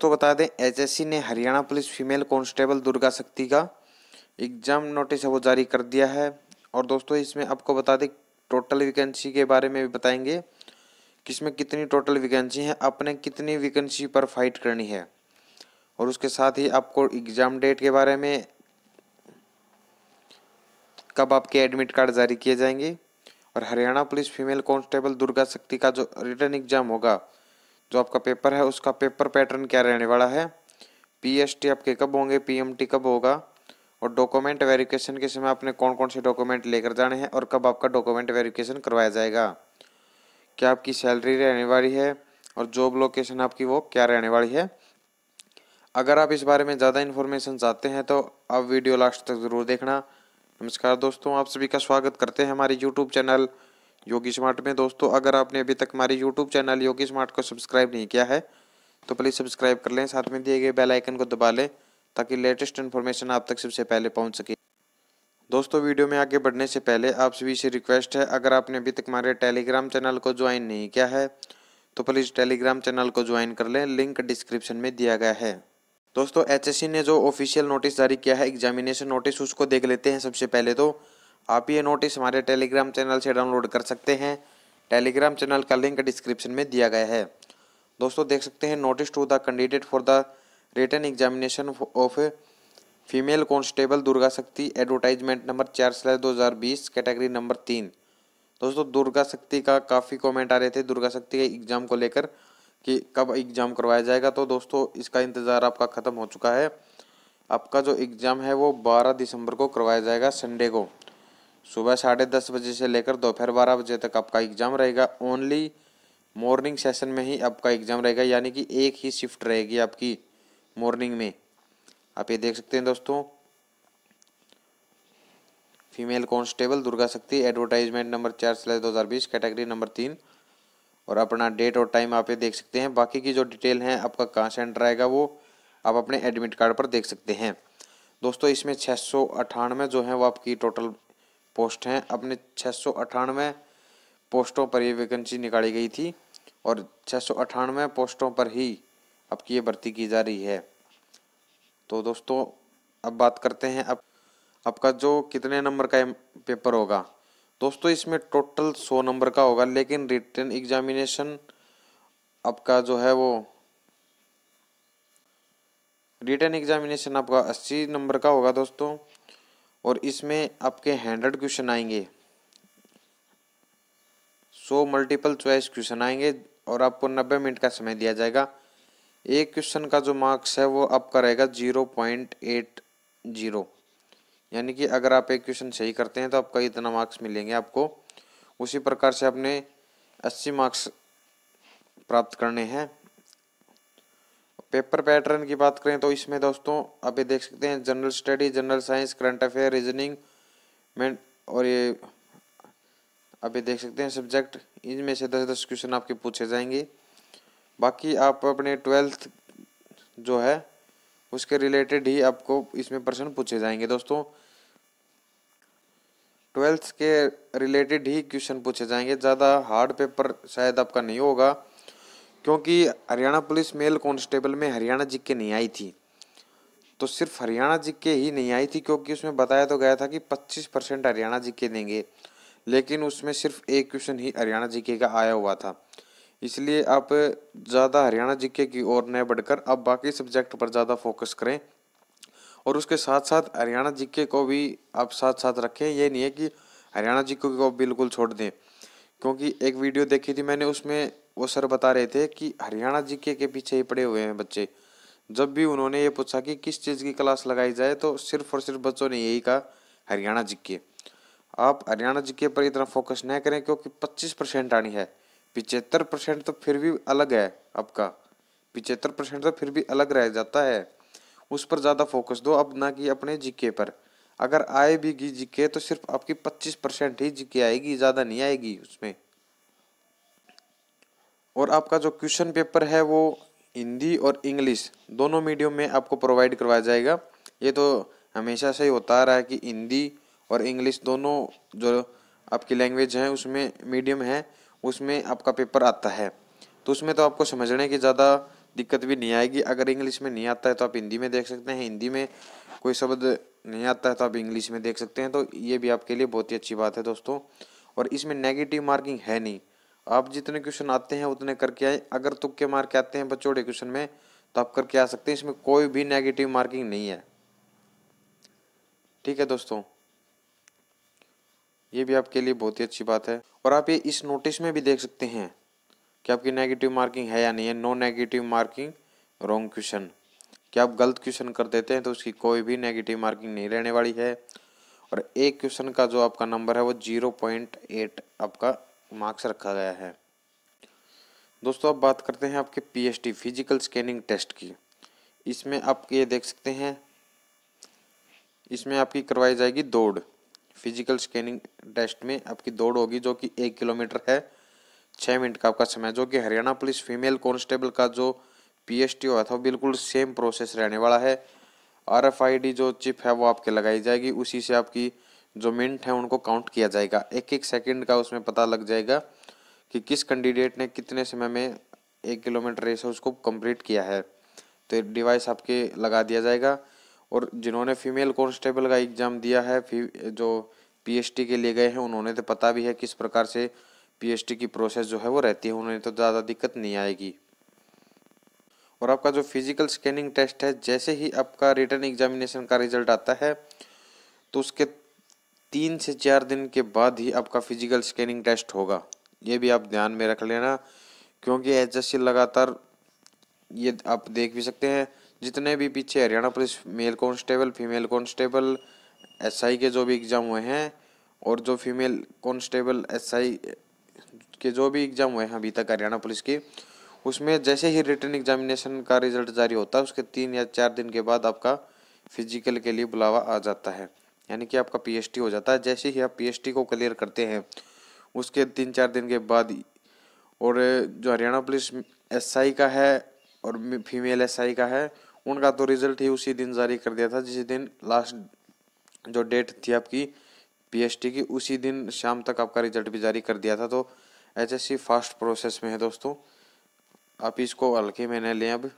दोस्तों बता दें एचएससी ने Haryana police female constable Durga Shakti का एग्जाम नोटिस है वो जारी कर दिया है और दोस्तों इसमें आपको बता दें टोटल वैकेंसी के बारे में भी बताएंगे कि इसमें कितनी टोटल वैकेंसी है अपने कितनी वैकेंसी पर फाइट करनी है और उसके साथ ही आपको एग्ज़ाम डेट के बारे में कब आपके एडमिट कार्ड जारी किए जाएंगे और Haryana police female constable Durga Shakti का जो रिटर्न एग्ज़ाम होगा जो आपका पेपर है उसका पेपर पैटर्न क्या रहने वाला है पीएसटी आपके कब होंगे पीएमटी कब होगा और डॉक्यूमेंट वेरिफिकेशन के समय आपने कौन कौन से डॉक्यूमेंट लेकर जाने हैं और कब आपका डॉक्यूमेंट वेरिफिकेशन करवाया जाएगा क्या आपकी सैलरी रहने वाली है और जॉब लोकेशन आपकी वो क्या रहने वाली है अगर आप इस बारे में ज़्यादा इन्फॉर्मेशन चाहते हैं तो आप वीडियो लास्ट तक ज़रूर देखना नमस्कार दोस्तों आप सभी का स्वागत करते हैं हमारे यूट्यूब चैनल योगी स्मार्ट में दोस्तों अगर आपने अभी तक हमारे यूट्यूब चैनल योगी स्मार्ट को सब्सक्राइब नहीं किया है तो प्लीज़ सब्सक्राइब कर लें साथ में दिए गए बेल आइकन को दबा लें ताकि लेटेस्ट इन्फॉर्मेशन आप तक सबसे पहले पहुंच सके दोस्तों वीडियो में आगे बढ़ने से पहले आप सभी से रिक्वेस्ट है अगर आपने अभी तक हमारे टेलीग्राम चैनल को ज्वाइन नहीं किया है तो प्लीज़ टेलीग्राम चैनल को ज्वाइन कर लें लिंक डिस्क्रिप्शन में दिया गया है दोस्तों एच ने जो ऑफिशियल नोटिस जारी किया है एग्जामिनेशन नोटिस उसको देख लेते हैं सबसे पहले तो आप ये नोटिस हमारे टेलीग्राम चैनल से डाउनलोड कर सकते हैं टेलीग्राम चैनल का लिंक डिस्क्रिप्शन में दिया गया है दोस्तों देख सकते हैं notice to the candidate for the written examination of female constable Durga Shakti advertisement number चार स्लैस दो हज़ार बीस कैटेगरी नंबर तीन दोस्तों दुर्गा शक्ति का काफ़ी कमेंट आ रहे थे दुर्गा शक्ति के एग्ज़ाम को लेकर कि कब एग्ज़ाम करवाया जाएगा तो दोस्तों इसका इंतज़ार आपका ख़त्म हो चुका है आपका जो एग्ज़ाम है वो बारह दिसंबर को करवाया जाएगा संडे को सुबह साढ़े दस बजे से लेकर दोपहर बारह बजे तक आपका एग्ज़ाम रहेगा ओनली मॉर्निंग सेशन में ही आपका एग्ज़ाम रहेगा यानी कि एक ही शिफ्ट रहेगी आपकी मॉर्निंग में आप ये देख सकते हैं दोस्तों female constable Durga Shakti advertisement number चार सिलाई दो हज़ार बीस कैटेगरी नंबर तीन और अपना डेट और टाइम आप ये देख सकते हैं बाकी की जो डिटेल है आपका कहाँ सेंटर आएगा वो आप अपने एडमिट कार्ड पर देख सकते हैं दोस्तों इसमें छः सौ अठानवे जो है वो आपकी टोटल पोस्ट हैं अपने छः पोस्टों पर ये वैकेंसी निकाली गई थी और छः पोस्टों पर ही अब की ये भर्ती की जा रही है तो दोस्तों अब बात करते हैं अब आपका जो कितने नंबर का पेपर होगा दोस्तों इसमें टोटल सौ नंबर का होगा लेकिन रिटर्न एग्जामिनेशन आपका जो है वो रिटर्न एग्जामिनेशन आपका अस्सी नंबर का होगा दोस्तों और इसमें आपके हंड्रेड क्वेश्चन आएंगे सो मल्टीपल चॉइस क्वेश्चन आएंगे और आपको नब्बे मिनट का समय दिया जाएगा एक क्वेश्चन का जो मार्क्स है वो आपका रहेगा जीरो पॉइंट एट जीरो यानी कि अगर आप एक क्वेश्चन सही करते हैं तो आपका इतना मार्क्स मिलेंगे आपको उसी प्रकार से आपने अस्सी मार्क्स प्राप्त करने हैं पेपर पैटर्न की बात करें तो इसमें दोस्तों अभी देख सकते हैं general study general science current affair reasoning में और ये अभी देख सकते हैं सब्जेक्ट इनमें से दस दस क्वेश्चन आपके पूछे जाएंगे बाकी आप अपने ट्वेल्थ जो है उसके रिलेटेड ही आपको इसमें प्रश्न पूछे जाएंगे दोस्तों ट्वेल्थ के रिलेटेड ही क्वेश्चन पूछे जाएंगे ज़्यादा हार्ड पेपर शायद आपका नहीं होगा क्योंकि हरियाणा पुलिस मेल कांस्टेबल में हरियाणा जी के नहीं आई थी तो सिर्फ हरियाणा जी के ही नहीं आई थी क्योंकि उसमें बताया तो गया था कि 25 परसेंट हरियाणा जी के देंगे लेकिन उसमें सिर्फ एक क्वेश्चन ही हरियाणा जी के का आया हुआ था इसलिए आप ज़्यादा हरियाणा जी के की ओर न बढ़कर आप बाकी सब्जेक्ट पर ज़्यादा फोकस करें और उसके साथ साथ हरियाणा जी को भी आप साथ साथ रखें ये नहीं है कि हरियाणा जी को बिल्कुल छोड़ दें क्योंकि एक वीडियो देखी थी मैंने उसमें वो सर बता रहे थे कि हरियाणा जीके के पीछे ही पड़े हुए हैं बच्चे जब भी उन्होंने ये पूछा कि किस चीज़ की क्लास लगाई जाए तो सिर्फ और सिर्फ बच्चों ने यही कहा हरियाणा जीके आप हरियाणा जीके पर इतना फोकस न करें क्योंकि पच्चीस परसेंट आनी है पिचहत्तर परसेंट तो फिर भी अलग है आपका पिचहत्तर परसेंट तो फिर भी अलग रह जाता है उस पर ज़्यादा फोकस दो अब ना कि अपने जीके पर अगर आए भी जिक्के जीके तो सिर्फ आपकी पच्चीस परसेंट ही जीके आएगी ज़्यादा नहीं आएगी उसमें और आपका जो क्वेश्चन पेपर है वो हिंदी और इंग्लिश दोनों मीडियम में आपको प्रोवाइड करवाया जाएगा ये तो हमेशा से ही होता आ रहा है कि हिंदी और इंग्लिश दोनों जो आपकी लैंग्वेज हैं उसमें मीडियम है उसमें आपका पेपर आता है तो उसमें तो आपको समझने की ज़्यादा दिक्कत भी नहीं आएगी अगर इंग्लिश में नहीं आता है तो आप हिंदी में देख सकते हैं हिंदी में कोई शब्द नहीं आता है तो आप इंग्लिश में देख सकते हैं तो ये भी आपके लिए बहुत ही अच्छी बात है दोस्तों और इसमें नेगेटिव मार्किंग है नहीं आप जितने क्वेश्चन आते हैं उतने करके आए अगर तुक्के मार के आते हैं बचोड़े क्वेश्चन में तो आप करके आ सकते हैं इसमें कोई भी नेगेटिव मार्किंग नहीं है ठीक है दोस्तों ये भी आपके लिए बहुत ही अच्छी बात है और आप ये इस नोटिस में भी देख सकते हैं कि आपकी नेगेटिव मार्किंग है या नहीं है no negative marking wrong question क्या आप गलत क्वेश्चन कर देते हैं तो उसकी कोई भी नेगेटिव मार्किंग नहीं रहने वाली है और एक क्वेश्चन का जो आपका नंबर है वो जीरो पॉइंट एट आपका मार्क्स रखा गया है दोस्तों अब बात करते हैं आपके पीएसटी फिजिकल स्कैनिंग टेस्ट की इसमें आप ये देख सकते हैं इसमें आपकी करवाई जाएगी दौड़ फिजिकल स्कैनिंग टेस्ट में आपकी दौड़ होगी जो कि एक किलोमीटर है छः मिनट का आपका समय जो कि हरियाणा पुलिस फीमेल कॉन्स्टेबल का जो पीएसटी हुआ था वो बिल्कुल सेम प्रोसेस रहने वाला है आरएफआईडी जो चिप है वो आपके लगाई जाएगी उसी से आपकी जो मिनट हैं उनको काउंट किया जाएगा एक एक सेकंड का उसमें पता लग जाएगा कि किस कैंडिडेट ने कितने समय में एक किलोमीटर रेस है उसको कंप्लीट किया है तो डिवाइस आपके लगा दिया जाएगा और जिन्होंने फीमेल कॉन्स्टेबल का एग्ज़ाम दिया है जो पीएचडी के लिए गए हैं उन्होंने तो पता भी है किस प्रकार से पीएचडी की प्रोसेस जो है वो रहती है उन्हें तो ज़्यादा दिक्कत नहीं आएगी और आपका जो फिजिकल स्कैनिंग टेस्ट है जैसे ही आपका रिटर्न एग्जामिनेशन का रिजल्ट आता है तो उसके तीन से चार दिन के बाद ही आपका फिजिकल स्कैनिंग टेस्ट होगा ये भी आप ध्यान में रख लेना क्योंकि एच एस सी लगातार ये आप देख भी सकते हैं जितने भी पीछे Haryana police male constable female constable SI के जो भी एग्ज़ाम हुए हैं और जो फीमेल कांस्टेबल एसआई के जो भी एग्ज़ाम हुए हैं अभी तक हरियाणा पुलिस के उसमें जैसे ही रिटर्न एग्जामिनेशन का रिजल्ट जारी होता है उसके तीन या चार दिन के बाद आपका फिजिकल के लिए बुलावा आ जाता है यानी कि आपका पीएचटी हो जाता है जैसे ही आप पीएचटी को क्लियर करते हैं उसके तीन चार दिन के बाद और जो हरियाणा पुलिस एसआई का है और फीमेल एसआई का है उनका तो रिजल्ट ही उसी दिन जारी कर दिया था जिस दिन लास्ट जो डेट थी आपकी पीएचटी की उसी दिन शाम तक आपका रिजल्ट भी जारी कर दिया था तो एच फास्ट प्रोसेस में है दोस्तों आप इसको हल्के में न लें अब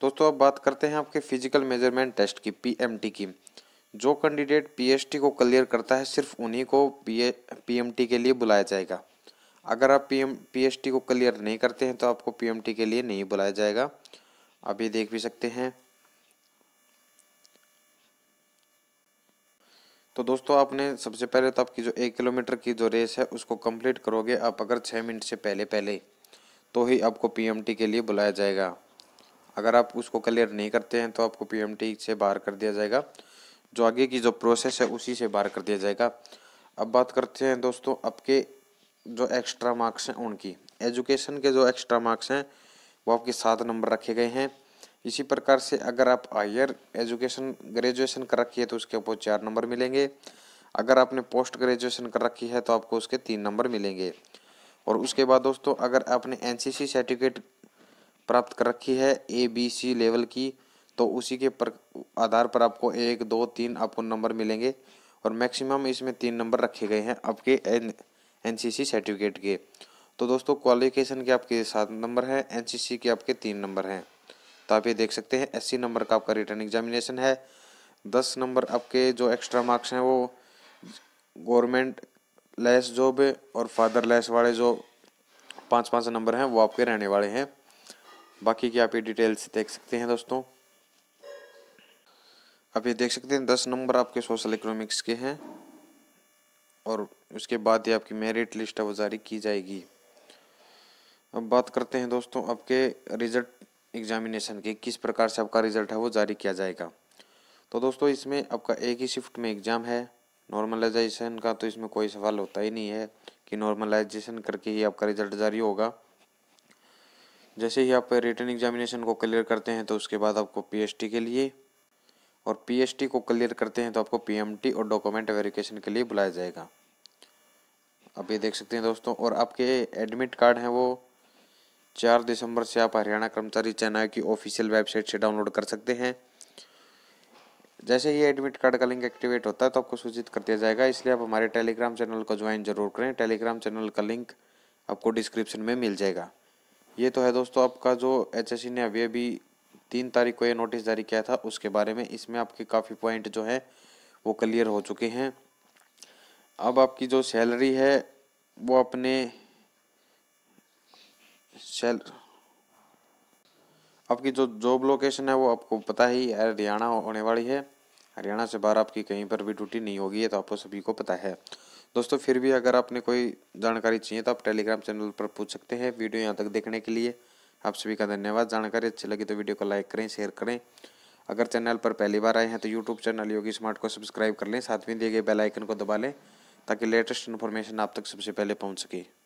दोस्तों अब बात करते हैं आपके फिजिकल मेजरमेंट टेस्ट की पीएमटी की जो कैंडिडेट पीएसटी को क्लियर करता है सिर्फ उन्हीं को पीएमटी के लिए बुलाया जाएगा अगर आप पीएम पीएसटी को क्लियर नहीं करते हैं तो आपको पीएमटी के लिए नहीं बुलाया जाएगा आप ये देख भी सकते हैं तो दोस्तों आपने सबसे पहले तो आपकी जो एक किलोमीटर की जो रेस है उसको कंप्लीट करोगे आप अगर छः मिनट से पहले पहले तो ही आपको पीएमटी के लिए बुलाया जाएगा अगर आप उसको क्लियर नहीं करते हैं तो आपको पी से बाहर कर दिया जाएगा जो आगे की जो प्रोसेस है उसी से बाहर कर दिया जाएगा अब बात करते हैं दोस्तों आपके जो एक्स्ट्रा मार्क्स हैं उनकी एजुकेशन के जो एक्स्ट्रा मार्क्स हैं वो आपके सात नंबर रखे गए हैं इसी प्रकार से अगर आप हायर एजुकेशन ग्रेजुएशन कर रखी है तो उसके आपको चार नंबर मिलेंगे अगर आपने पोस्ट ग्रेजुएशन कर रखी है तो आपको उसके तीन नंबर मिलेंगे और उसके बाद दोस्तों अगर आपने एन सर्टिफिकेट प्राप्त कर रखी है ए बी सी लेवल की तो उसी के पर, आधार पर आपको एक दो तीन आपको नंबर मिलेंगे और मैक्सिमम इसमें तीन नंबर रखे गए हैं आपके N N C C certificate के तो दोस्तों क्वालिफिकेशन के आपके सात नंबर हैं एन सी सी के आपके तीन नंबर हैं तो आप ये देख सकते हैं अस्सी नंबर का आपका रिटर्न एग्जामिनेशन है दस नंबर आपके जो एक्स्ट्रा मार्क्स हैं वो गवर्नमेंट लेस जॉब और फादर लेस वाले जो पाँच पाँच नंबर हैं वो आपके रहने वाले हैं बाकी की आप ये डिटेल्स देख सकते हैं दोस्तों आप ये देख सकते हैं दस नंबर आपके सोशल इकोनॉमिक्स के हैं और उसके बाद ये आपकी मेरिट लिस्ट है वो जारी की जाएगी अब बात करते हैं दोस्तों आपके रिजल्ट एग्जामिनेशन के किस प्रकार से आपका रिजल्ट है वो जारी किया जाएगा तो दोस्तों इसमें आपका एक ही शिफ्ट में एग्ज़ाम है नॉर्मलाइजेशन का तो इसमें कोई सवाल होता ही नहीं है कि नॉर्मलाइजेशन करके ही आपका रिजल्ट जारी होगा जैसे ही आप रिटर्न एग्जामिनेशन को क्लियर करते हैं तो उसके बाद आपको पीएचटी के लिए और पीएचटी को क्लियर करते हैं तो आपको पीएमटी और डॉक्यूमेंट वेरिफिकेशन के लिए बुलाया जाएगा आप ये देख सकते हैं दोस्तों और आपके एडमिट कार्ड हैं वो चार दिसंबर से आप हरियाणा कर्मचारी चयन आयोग की ऑफिशियल वेबसाइट से डाउनलोड कर सकते हैं जैसे ही एडमिट कार्ड का लिंक एक्टिवेट होता है तो आपको सूचित कर दिया जाएगा इसलिए आप हमारे टेलीग्राम चैनल को ज्वाइन जरूर करें टेलीग्राम चैनल का लिंक आपको डिस्क्रिप्शन में मिल जाएगा ये तो है दोस्तों आपका जो एच e ने अभी अभी तीन तारीख को ये नोटिस जारी किया था उसके बारे में इसमें आपके काफ़ी पॉइंट जो है वो क्लियर हो चुके हैं अब आपकी जो सैलरी है वो अपने सैल आपकी जो जॉब लोकेशन है वो आपको पता ही हरियाणा होने वाली है हरियाणा से बाहर आपकी कहीं पर भी ड्यूटी नहीं होगी ये तो आपको सभी को पता है दोस्तों फिर भी अगर आपने कोई जानकारी चाहिए तो आप टेलीग्राम चैनल पर पूछ सकते हैं वीडियो यहाँ तक देखने के लिए आप सभी का धन्यवाद जानकारी अच्छी लगी तो वीडियो को लाइक करें शेयर करें अगर चैनल पर पहली बार आए हैं तो यूट्यूब चैनल योगी स्मार्ट को सब्सक्राइब कर लें साथ में दिए गए बेलाइकन को दबा लें ताकि लेटेस्ट इन्फॉर्मेशन आप तक सबसे पहले पहुँच सके